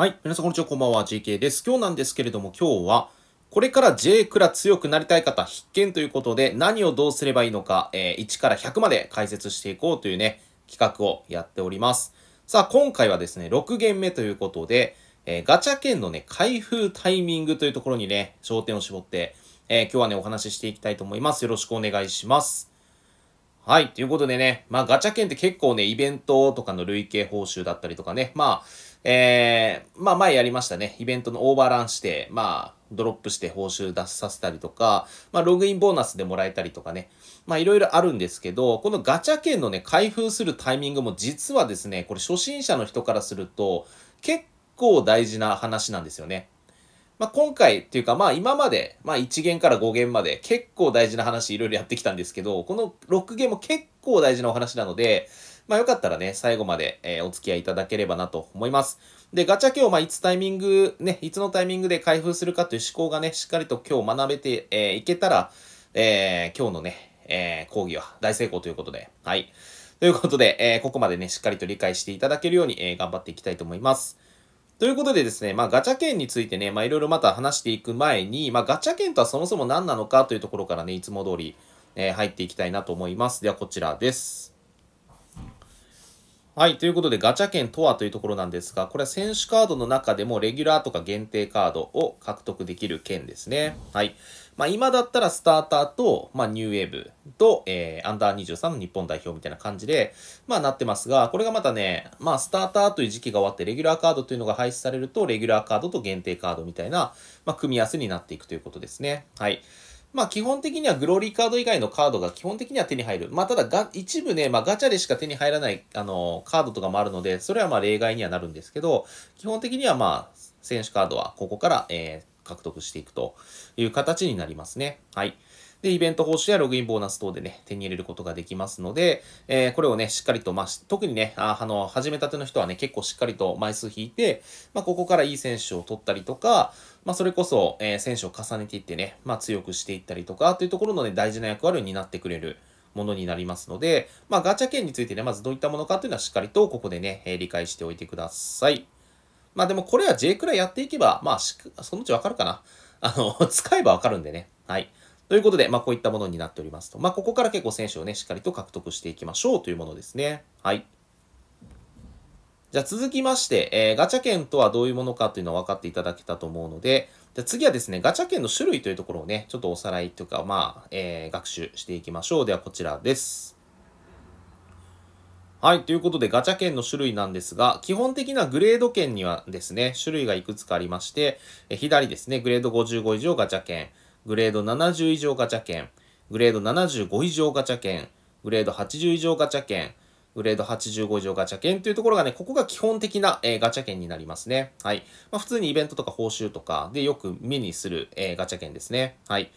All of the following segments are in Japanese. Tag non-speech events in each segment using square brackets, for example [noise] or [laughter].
はい。皆さん、こんにちは。こんばんは。JK です。今日なんですけれども、今日は、これから J クラ強くなりたい方必見ということで、何をどうすればいいのか、えー、1から100まで解説していこうというね、企画をやっております。さあ、今回はですね、6限目ということで、えー、ガチャ券のね、開封タイミングというところにね、焦点を絞って、えー、今日はね、お話ししていきたいと思います。よろしくお願いします。はい。ということでね、まあガチャ券って結構ね、イベントとかの累計報酬だったりとかね、まあ、えー、まあ前やりましたね。イベントのオーバーランして、まあ、ドロップして報酬出させたりとか、まあ、ログインボーナスでもらえたりとかね。まあ、いろいろあるんですけど、このガチャ券のね、開封するタイミングも実はですね、これ初心者の人からすると、結構大事な話なんですよね。まあ、今回っていうか、まあ、今まで、まあ、1弦から5弦まで結構大事な話いろいろやってきたんですけど、この6弦も結構大事なお話なので、まあよかったらね、最後まで、えー、お付き合いいただければなと思います。で、ガチャ今日、まあ、いつタイミング、ね、いつのタイミングで開封するかという思考がね、しっかりと今日学べて、えー、いけたら、えー、今日のね、えー、講義は大成功ということで、はい。ということで、えー、ここまでね、しっかりと理解していただけるように、えー、頑張っていきたいと思います。ということでですね、まあガチャ券についてね、まあいろいろまた話していく前に、まあガチャ券とはそもそも何なのかというところからね、いつも通り、えー、入っていきたいなと思います。ではこちらです。はい。ということで、ガチャ券とはというところなんですが、これは選手カードの中でもレギュラーとか限定カードを獲得できる券ですね。はい。まあ、今だったらスターターと、まあ、ニューウェーブと、えー、アンダー23の日本代表みたいな感じで、まあ、なってますが、これがまたね、まあ、スターターという時期が終わって、レギュラーカードというのが廃止されると、レギュラーカードと限定カードみたいな、まあ、組み合わせになっていくということですね。はい。まあ基本的にはグローリーカード以外のカードが基本的には手に入る。まあただが一部ね、まあガチャでしか手に入らないあのカードとかもあるので、それはまあ例外にはなるんですけど、基本的にはまあ選手カードはここから、えー、獲得していくという形になりますね。はい。で、イベント報酬やログインボーナス等でね、手に入れることができますので、えー、これをね、しっかりと、まあ、特にね、あの、始めたての人はね、結構しっかりと枚数引いて、まあ、ここからいい選手を取ったりとか、まあ、それこそ、えー、選手を重ねていってね、まあ、強くしていったりとか、というところのね、大事な役割を担ってくれる。ものになりますので、まあ、ガチャ券についてね、まずどういったものかというのはしっかりとここでね、えー、理解しておいてください。まあでもこれは J くらいやっていけば、まあ、そのうちわかるかな。あの使えばわかるんでね。はい。ということで、まあ、こういったものになっておりますと。まあ、ここから結構選手をね、しっかりと獲得していきましょうというものですね。はい。じゃあ続きまして、えー、ガチャ券とはどういうものかというのは分かっていただけたと思うので、じゃ次はですね、ガチャ券の種類というところをね、ちょっとおさらいというか、まあ、えー、学習していきましょう。ではこちらです。はい。ということで、ガチャ券の種類なんですが、基本的なグレード券にはですね、種類がいくつかありまして、え左ですね、グレード55以上ガチャ券、グレード70以上ガチャ券、グレード75以上ガチャ券、グレード80以上ガチャ券、グレード85以上ガチャ券というところがね、ここが基本的な、えー、ガチャ券になりますね。はい。まあ、普通にイベントとか報酬とかでよく目にする、えー、ガチャ券ですね。はい。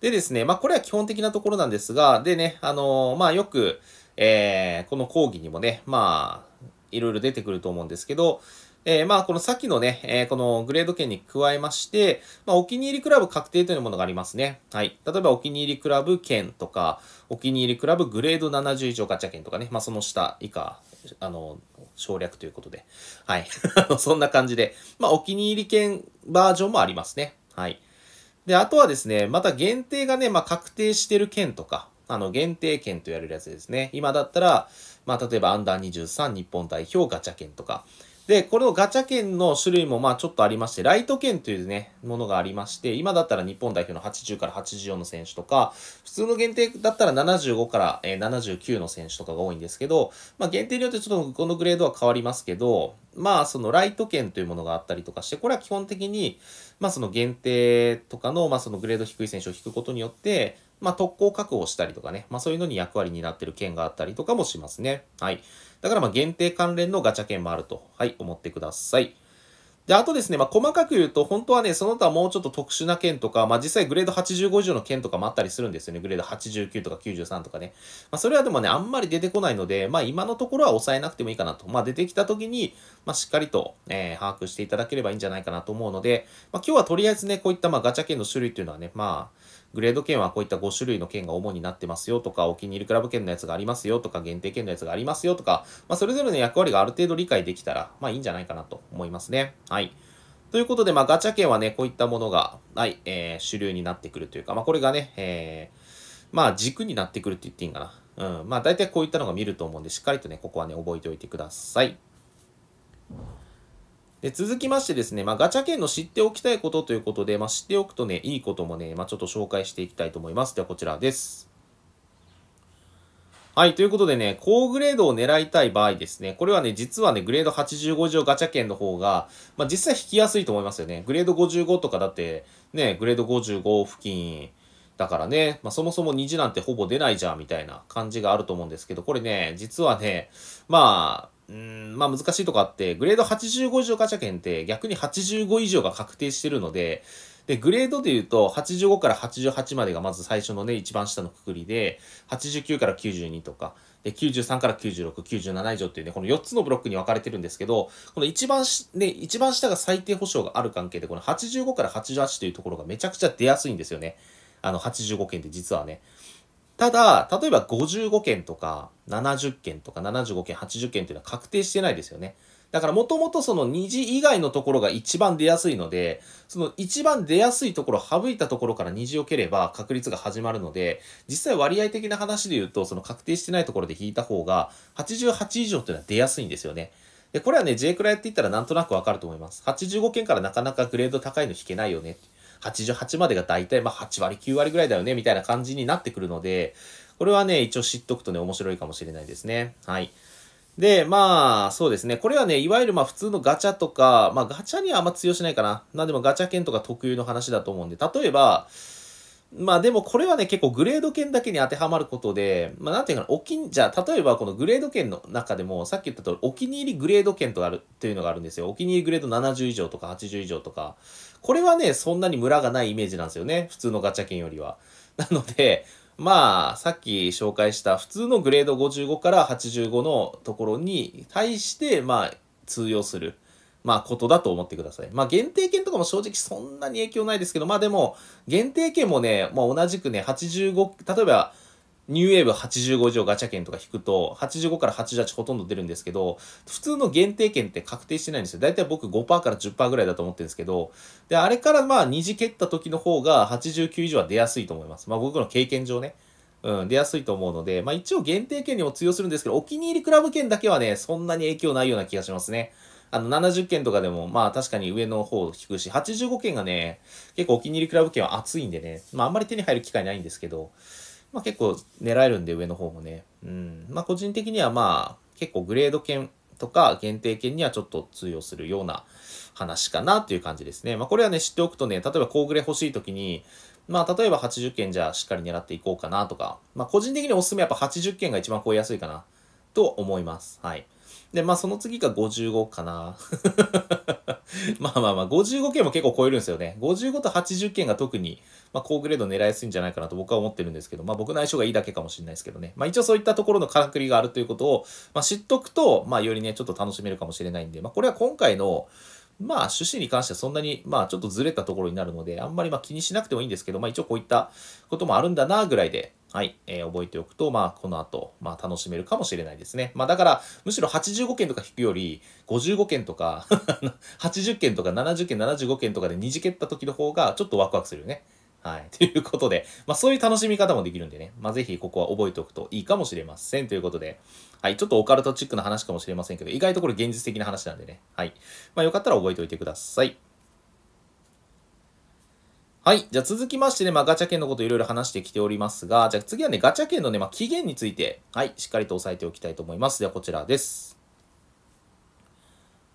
でですね、まあ、これは基本的なところなんですが、でね、あのー、まあ、よく、えー、この講義にもね、まあ、いろいろ出てくると思うんですけど、えー、まあ、この先のね、えー、このグレード券に加えまして、まあ、お気に入りクラブ確定というものがありますね。はい。例えば、お気に入りクラブ券とか、お気に入りクラブグレード70以上ガチャ券とかね、まあ、その下以下、あの、省略ということで。はい。[laughs] そんな感じで、まあ、お気に入り券バージョンもありますね。はい。で、あとはですね、また限定がね、まあ、確定してる券とか、あの、限定券と言われるやつですね。今だったら、まあ、例えばアンダー23日本代表ガチャ券とか、で、これのガチャ券の種類もまあちょっとありまして、ライト券というね、ものがありまして、今だったら日本代表の80から84の選手とか、普通の限定だったら75から79の選手とかが多いんですけど、まあ限定によってちょっとこのグレードは変わりますけど、まあそのライト券というものがあったりとかして、これは基本的に、まあその限定とかの、まあそのグレード低い選手を引くことによって、まあ特攻確保したりとかね、まあそういうのに役割になってる券があったりとかもしますね。はい。だからまあ限定関連のガチャ券もあると、はい、思ってください。で、あとですね、まあ、細かく言うと、本当はね、その他もうちょっと特殊な件とか、まあ、実際グレード85以上の件とかもあったりするんですよね。グレード89とか93とかね。まあ、それはでもね、あんまり出てこないので、まあ、今のところは抑えなくてもいいかなと。まあ、出てきた時に、まあ、しっかりと、えー、把握していただければいいんじゃないかなと思うので、まあ、今日はとりあえずね、こういったまあガチャ券の種類っていうのはね、まあ、グレード券はこういった5種類の券が主になってますよとか、お気に入りクラブ券のやつがありますよとか、限定券のやつがありますよとか、まあ、それぞれの役割がある程度理解できたら、まあいいんじゃないかなと思いますね。はい。ということで、まあ、ガチャ券はね、こういったものが、はい、えー、主流になってくるというか、まあ、これがね、えー、まあ、軸になってくるって言っていいんかな。うん、まあ、大体こういったのが見ると思うんで、しっかりとね、ここはね、覚えておいてください。で続きましてですね、まあ、ガチャ券の知っておきたいことということで、まあ、知っておくとね、いいこともね、まあ、ちょっと紹介していきたいと思います。ではこちらです。はい、ということでね、高グレードを狙いたい場合ですね、これはね、実はね、グレード85以上ガチャ券の方が、まあ、実際引きやすいと思いますよね。グレード55とかだって、ね、グレード55付近、だからね、まあ、そもそも虹なんてほぼ出ないじゃんみたいな感じがあると思うんですけど、これね、実はね、まあ、まあ難しいとこあって、グレード85以上ガチャ券って逆に85以上が確定してるので、で、グレードで言うと、85から88までがまず最初のね、一番下のくくりで、89から92とか、で、93から96、97以上っていうね、この4つのブロックに分かれてるんですけど、この一番ね、一番下が最低保証がある関係で、この85から88というところがめちゃくちゃ出やすいんですよね。あの、85件って実はね。ただ、例えば55件とか70件とか75件、80件というのは確定してないですよね。だからもともとその2次以外のところが一番出やすいので、その一番出やすいところ省いたところから2次を蹴れば確率が始まるので、実際割合的な話で言うと、その確定してないところで引いた方が、88以上というのは出やすいんですよね。で、これはね、J クラやっていったらなんとなくわかると思います。85件からなかなかグレード高いの引けないよね。88までが大体まあ8割9割ぐらいだよねみたいな感じになってくるので、これはね、一応知っとくとね、面白いかもしれないですね。はい。で、まあ、そうですね。これはね、いわゆるまあ普通のガチャとか、まあガチャにはあんま通用しないかな。なんでもガチャ券とか特有の話だと思うんで、例えば、まあでもこれはね、結構グレード圏だけに当てはまることで、まあなんていうかな、おきじゃあ例えばこのグレード圏の中でも、さっき言った通りお気に入りグレード圏とある、というのがあるんですよ。お気に入りグレード70以上とか80以上とか。これはね、そんなにムラがないイメージなんですよね。普通のガチャ券よりは。なので、まあ、さっき紹介した普通のグレード55から85のところに対して、まあ、通用する。まあ、ことだと思ってください。まあ、限定券とかも正直そんなに影響ないですけど、まあでも、限定券もね、まあ同じくね、85、例えば、ニューウェーブ85以上ガチャ券とか引くと、85から88ほとんど出るんですけど、普通の限定券って確定してないんですよ。だいたい僕5%から10%ぐらいだと思ってるんですけど、で、あれからまあ2次蹴った時の方が89以上は出やすいと思います。まあ僕の経験上ね。うん、出やすいと思うので、まあ一応限定券にも通用するんですけど、お気に入りクラブ券だけはね、そんなに影響ないような気がしますね。あの、70件とかでも、まあ確かに上の方を引くし、85件がね、結構お気に入りクラブ券は熱いんでね、まああんまり手に入る機会ないんですけど、まあ結構狙えるんで上の方もね。うん。まあ個人的にはまあ結構グレード券とか限定券にはちょっと通用するような話かなっていう感じですね。まあこれはね知っておくとね、例えば高グレ欲しい時に、まあ例えば80件じゃあしっかり狙っていこうかなとか、まあ個人的におすすめやっぱ80件が一番超えやすいかなと思います。はい。で、まあその次が55かな。[laughs] まあまあまあ、55件も結構超えるんですよね。55と80件が特に、まあ高グレード狙いやすいんじゃないかなと僕は思ってるんですけど、まあ僕の相性がいいだけかもしれないですけどね。まあ一応そういったところのからくりがあるということを、まあ知っとくと、まあよりね、ちょっと楽しめるかもしれないんで、まあこれは今回の、まあ趣旨に関してはそんなに、まあちょっとずれたところになるので、あんまりま気にしなくてもいいんですけど、まあ一応こういったこともあるんだなぐらいで、はい、えー、覚えておくと、まあこの後、まあ楽しめるかもしれないですね。まあだから、むしろ85件とか引くより、55件とか80 [laughs] 件とか70件、75件とかで2次蹴った時の方がちょっとワクワクするよね。はい。ということで、まあそういう楽しみ方もできるんでね、まあぜひここは覚えておくといいかもしれません。ということで、はい。ちょっとオカルトチックな話かもしれませんけど、意外とこれ現実的な話なんでね。はい。まあよかったら覚えておいてください。はい。じゃあ続きましてね、まあガチャ券のこといろいろ話してきておりますが、じゃあ次はね、ガチャ券のね、まあ期限について、はい。しっかりと押さえておきたいと思います。ではこちらです。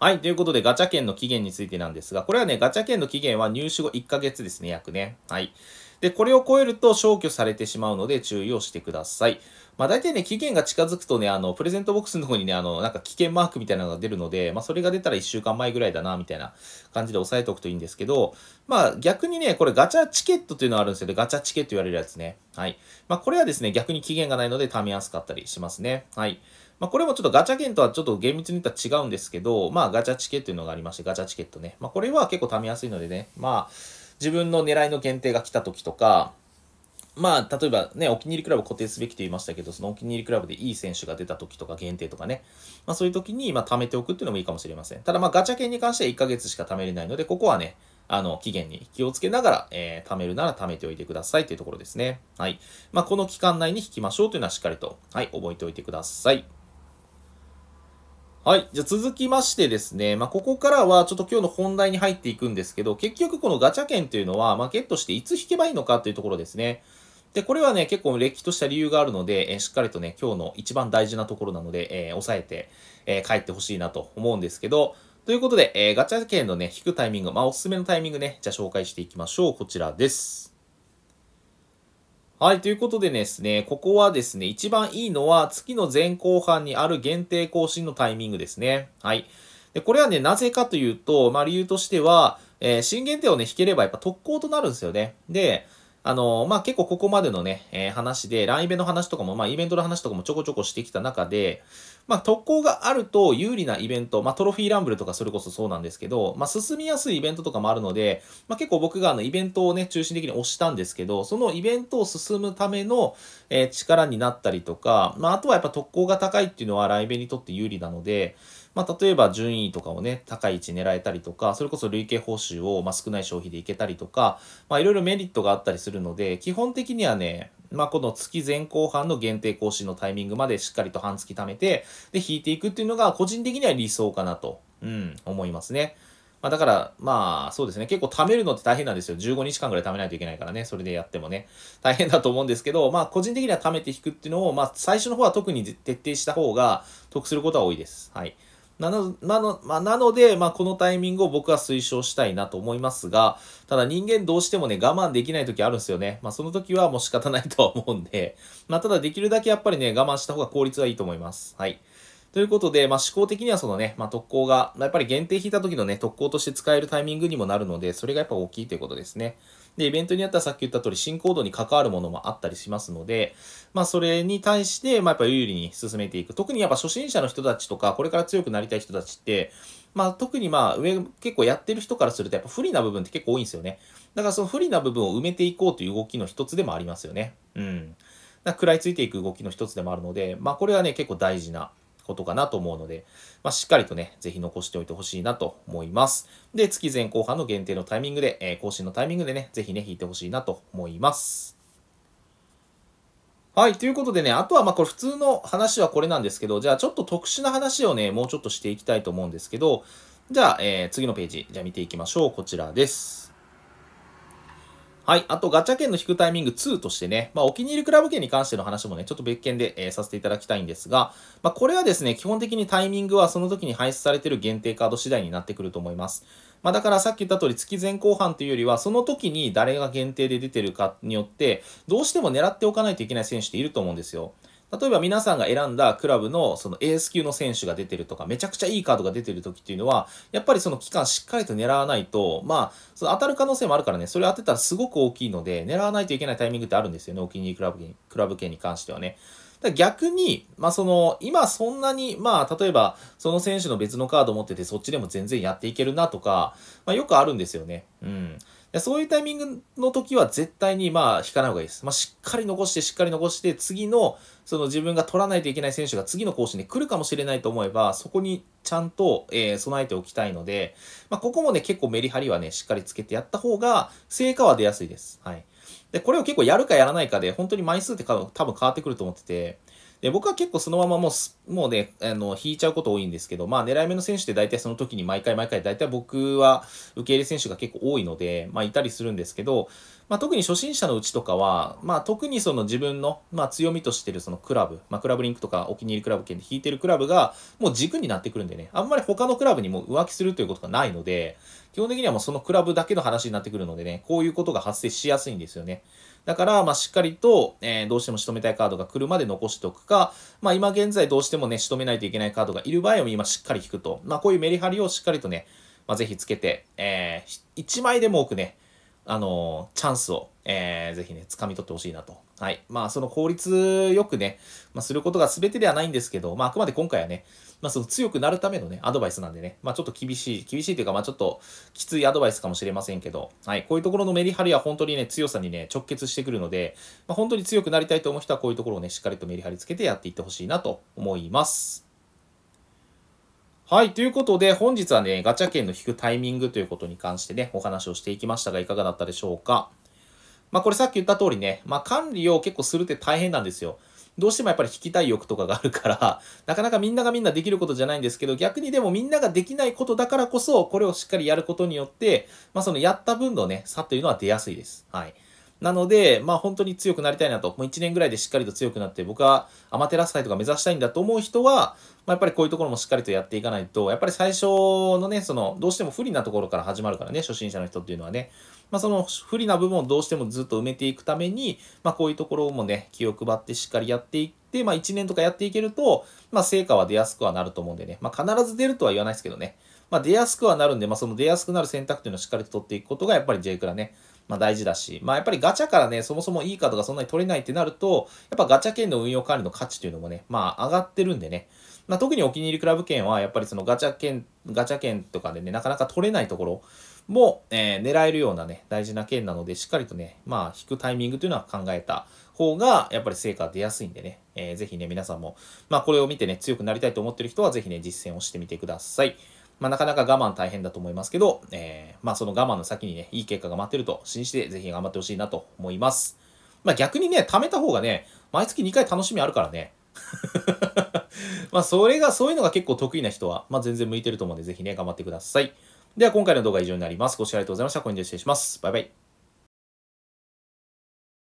はい。ということで、ガチャ券の期限についてなんですが、これはね、ガチャ券の期限は入手後1ヶ月ですね、約ね。はい。で、これを超えると消去されてしまうので注意をしてください。まあ大体ね、期限が近づくとね、あの、プレゼントボックスの方にね、あの、なんか危険マークみたいなのが出るので、まあそれが出たら1週間前ぐらいだな、みたいな感じで押さえておくといいんですけど、まあ逆にね、これガチャチケットというのがあるんですけど、ガチャチケット言われるやつね。はい。まあこれはですね、逆に期限がないので貯めやすかったりしますね。はい。まあ、これもちょっとガチャ券とはちょっと厳密に言ったら違うんですけど、まあ、ガチャチケっていうのがありまして、ガチャチケットね。まあ、これは結構貯めやすいのでね、まあ、自分の狙いの限定が来た時とか、まあ、例えばね、お気に入りクラブ固定すべきと言いましたけど、そのお気に入りクラブでいい選手が出た時とか限定とかね、まあそういう時に、まあ貯めておくっていうのもいいかもしれません。ただまあガチャ券に関しては1ヶ月しか貯めれないので、ここはね、あの、期限に気をつけながら、えー、貯めるなら貯めておいてくださいというところですね。はい。まあこの期間内に引きましょうというのはしっかりと、はい、覚えておいてください。はい。じゃ続きましてですね。まあ、ここからはちょっと今日の本題に入っていくんですけど、結局このガチャ券というのは、まあ、ゲットしていつ引けばいいのかというところですね。で、これはね、結構歴史とした理由があるので、えー、しっかりとね、今日の一番大事なところなので、えー、押さえて、えー、帰ってほしいなと思うんですけど、ということで、えー、ガチャ券のね、引くタイミング、まあ、おすすめのタイミングね、じゃあ紹介していきましょう。こちらです。はい、ということでですね、ここはですね、一番いいのは月の前後半にある限定更新のタイミングですね。はい。で、これはね、なぜかというと、まあ理由としては、えー、新限定をね、引ければやっぱ特攻となるんですよね。で、あの、まあ、結構ここまでのね、えー、話で、ランイベの話とかも、まあ、イベントの話とかもちょこちょこしてきた中で、まあ、特攻があると有利なイベント、まあ、トロフィーランブルとかそれこそそうなんですけど、まあ、進みやすいイベントとかもあるので、まあ、結構僕があの、イベントをね、中心的に推したんですけど、そのイベントを進むための、えー、力になったりとか、まあ、あとはやっぱ特攻が高いっていうのはライベにとって有利なので、まあ、例えば順位とかをね、高い位置狙えたりとか、それこそ累計報酬を、まあ、少ない消費でいけたりとか、まあ、いろいろメリットがあったりするので、基本的にはね、まあ、この月前後半の限定更新のタイミングまでしっかりと半月貯めて、で、引いていくっていうのが、個人的には理想かなと、うん、思いますね。まあ、だから、まあ、そうですね。結構貯めるのって大変なんですよ。15日間ぐらい貯めないといけないからね。それでやってもね。大変だと思うんですけど、まあ、個人的には貯めて引くっていうのを、まあ、最初の方は特に徹底した方が得することは多いです。はい。なの、なの、まあ、なので、まあ、このタイミングを僕は推奨したいなと思いますが、ただ人間どうしてもね、我慢できない時あるんですよね。まあ、その時はもう仕方ないとは思うんで、まあ、ただできるだけやっぱりね、我慢した方が効率はいいと思います。はい。ということで、まあ、思考的にはそのね、まあ、特攻が、まあ、やっぱり限定引いた時のね、特攻として使えるタイミングにもなるので、それがやっぱ大きいということですね。で、イベントにあったらさっき言った通り、進行度に関わるものもあったりしますので、まあ、それに対して、まあ、やっぱ有利に進めていく。特にやっぱ初心者の人たちとか、これから強くなりたい人たちって、まあ、特にまあ、上、結構やってる人からすると、やっぱ不利な部分って結構多いんですよね。だからその不利な部分を埋めていこうという動きの一つでもありますよね。うん。食らいついていく動きの一つでもあるので、まあ、これはね、結構大事なことかなと思うので、まあ、しっかりとね、ぜひ残しておいてほしいなと思います。で、月前後半の限定のタイミングで、えー、更新のタイミングでね、ぜひね、引いてほしいなと思います。はい。ということでね、あとはまあこれ普通の話はこれなんですけど、じゃあちょっと特殊な話をね、もうちょっとしていきたいと思うんですけど、じゃあ、えー、次のページ、じゃあ見ていきましょう。こちらです。はい。あと、ガチャ券の引くタイミング2としてね、まあ、お気に入りクラブ券に関しての話もね、ちょっと別件で、えー、させていただきたいんですが、まあ、これはですね、基本的にタイミングはその時に排出されてる限定カード次第になってくると思います。まあ、だからさっき言った通り月前後半というよりは、その時に誰が限定で出てるかによって、どうしても狙っておかないといけない選手っていると思うんですよ。例えば皆さんが選んだクラブのそのエース級の選手が出てるとか、めちゃくちゃいいカードが出てる時っていうのは、やっぱりその期間しっかりと狙わないと、まあ、その当たる可能性もあるからね、それ当てたらすごく大きいので、狙わないといけないタイミングってあるんですよね、お気に入りクラブクラブ系に関してはね。逆に、まあ、その、今そんなに、まあ、例えば、その選手の別のカード持ってて、そっちでも全然やっていけるなとか、まあ、よくあるんですよね。うん。そういうタイミングの時は絶対にまあ引かない方がいいです。まあ、しっかり残してしっかり残して次のその自分が取らないといけない選手が次の更新で来るかもしれないと思えばそこにちゃんと、えー、備えておきたいので、まあ、ここもね結構メリハリはねしっかりつけてやった方が成果は出やすいです。はい。で、これを結構やるかやらないかで、本当に枚数って多分変わってくると思ってて、で、僕は結構そのままもう、もうね、あの、引いちゃうこと多いんですけど、まあ、狙い目の選手って大体その時に毎回毎回、大体僕は受け入れ選手が結構多いので、まあ、いたりするんですけど、まあ、特に初心者のうちとかは、まあ、特にその自分の、まあ、強みとしてるそのクラブ、まあ、クラブリンクとかお気に入りクラブ券で引いてるクラブが、もう軸になってくるんでね、あんまり他のクラブにも浮気するということがないので、基本的にはもうそのクラブだけの話になってくるのでね、こういうことが発生しやすいんですよね。だから、まあ、しっかりと、えー、どうしても仕留めたいカードが来るまで残しておくか、まあ、今現在どうしてもね、仕留めないといけないカードがいる場合は今しっかり引くと。まあ、こういうメリハリをしっかりとね、まあ、ぜひつけて、えー、1枚でも多くね、あのー、チャンスを、えー、ぜひね、掴み取ってほしいなとはい。まあ、その効率よくね、まあ、することが全てではないんですけど、まあ、あくまで今回はね、まあ、その強くなるためのね、アドバイスなんでね、まあ、ちょっと厳しい、厳しいというか、まあ、ちょっときついアドバイスかもしれませんけど、はい。こういうところのメリハリは本当にね、強さにね、直結してくるので、まあ、本当に強くなりたいと思う人は、こういうところをね、しっかりとメリハリつけてやっていってほしいなと思います。はい。ということで、本日はね、ガチャ券の引くタイミングということに関してね、お話をしていきましたが、いかがだったでしょうか。まあこれさっき言った通りね、まあ管理を結構するって大変なんですよ。どうしてもやっぱり引きたい欲とかがあるから、[laughs] なかなかみんながみんなできることじゃないんですけど、逆にでもみんなができないことだからこそ、これをしっかりやることによって、まあそのやった分のね、差というのは出やすいです。はい。なので、まあ本当に強くなりたいなと、もう1年ぐらいでしっかりと強くなって、僕はアマテラス界とか目指したいんだと思う人は、まあ、やっぱりこういうところもしっかりとやっていかないと、やっぱり最初のね、その、どうしても不利なところから始まるからね、初心者の人っていうのはね。まあ、その不利な部分をどうしてもずっと埋めていくために、まあ、こういうところもね、気を配ってしっかりやっていって、まあ、1年とかやっていけると、まあ、成果は出やすくはなると思うんでね、まあ、必ず出るとは言わないですけどね、まあ、出やすくはなるんで、まあ、その出やすくなる選択というのをしっかりと取っていくことが、やっぱり J クラね、まあ、大事だし、まあ、やっぱりガチャからね、そもそもいいカードがそんなに取れないってなると、やっぱガチャ券の運用管理の価値というのもね、まあ、上がってるんでね、まあ、特にお気に入りクラブ券は、やっぱりそのガチャ券、ガチャ券とかでね、なかなか取れないところ、も、えー、狙えるようなね、大事な件なので、しっかりとね、まあ、引くタイミングというのは考えた方が、やっぱり成果出やすいんでね、えー、ぜひね、皆さんも、まあ、これを見てね、強くなりたいと思ってる人は、ぜひね、実践をしてみてください。まあ、なかなか我慢大変だと思いますけど、えー、まあ、その我慢の先にね、いい結果が待ってると信じて、ぜひ頑張ってほしいなと思います。まあ、逆にね、貯めた方がね、毎月2回楽しみあるからね。[laughs] まあ、それが、そういうのが結構得意な人は、まあ、全然向いてると思うんで、ぜひね、頑張ってください。では今回の動画は以上になります。ご視聴ありがとうございました。コイで失礼します。バイバイ。